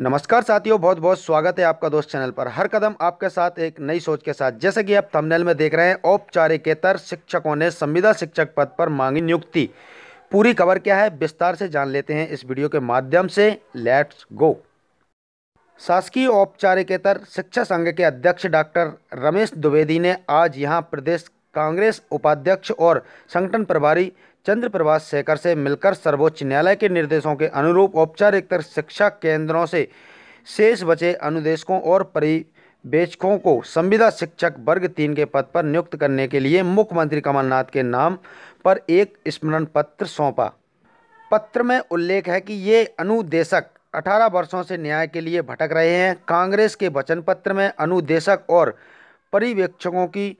नमस्कार साथियों बहुत बहुत स्वागत है आपका दोस्त चैनल पर हर कदम आपके साथ एक नई सोच के साथ जैसे कि आप थंबनेल में देख रहे हैं औपचारिकेतर शिक्षकों ने संविदा शिक्षक पद पर मांगी नियुक्ति पूरी खबर क्या है विस्तार से जान लेते हैं इस वीडियो के माध्यम से लेट्स गो शासकीय औपचारिकेतर शिक्षा संघ के अध्यक्ष डॉक्टर रमेश द्विवेदी ने आज यहाँ प्रदेश कांग्रेस उपाध्यक्ष और संगठन प्रभारी चंद्र प्रभाष शेखर से मिलकर सर्वोच्च न्यायालय के निर्देशों के अनुरूप औपचारिकतर शिक्षा केंद्रों से शेष बचे अनुदेशकों और परिवेक्षकों को संविदा शिक्षक वर्ग तीन के पद पर नियुक्त करने के लिए मुख्यमंत्री कमलनाथ के नाम पर एक स्मरण पत्र सौंपा पत्र में उल्लेख है कि ये अनुदेशक 18 वर्षों से न्याय के लिए भटक रहे हैं कांग्रेस के वचन पत्र में अनुदेशक और परिवेक्षकों की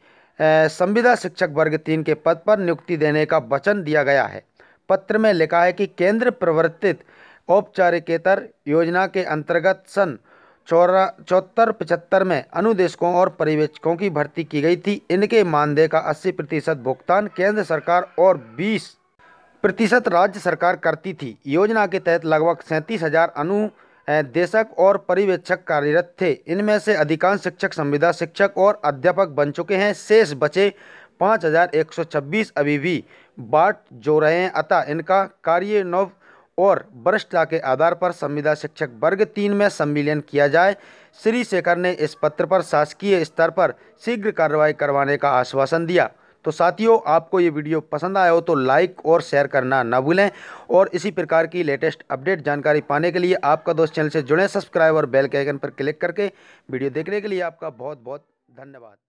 संविदा शिक्षक वर्ग तीन के पद पर नियुक्ति देने का वचन दिया गया है पत्र में लिखा है कि केंद्र प्रवर्तित औपचारिकेतर योजना के अंतर्गत सन चौरा चौहत्तर पचहत्तर में अनुदेशकों और पर्यवेक्षकों की भर्ती की गई थी इनके मानदेय का 80 प्रतिशत भुगतान केंद्र सरकार और 20 प्रतिशत राज्य सरकार करती थी योजना के तहत लगभग सैंतीस हजार अनु देशक और पर्यवेक्षक कार्यरत थे इनमें से अधिकांश शिक्षक संविदा शिक्षक और अध्यापक बन चुके हैं शेष बचे 5126 अभी भी बाट जो रहे हैं अतः इनका कार्य नव और वरिष्ठता के आधार पर संविदा शिक्षक वर्ग तीन में सम्मिलन किया जाए श्री शेखर ने इस पत्र पर शासकीय स्तर पर शीघ्र कार्रवाई करवाने का आश्वासन दिया तो साथियों आपको ये वीडियो पसंद आया हो तो लाइक और शेयर करना ना भूलें और इसी प्रकार की लेटेस्ट अपडेट जानकारी पाने के लिए आपका दोस्त चैनल से जुड़ें सब्सक्राइब और बेल के आइकन पर क्लिक करके वीडियो देखने के लिए आपका बहुत बहुत धन्यवाद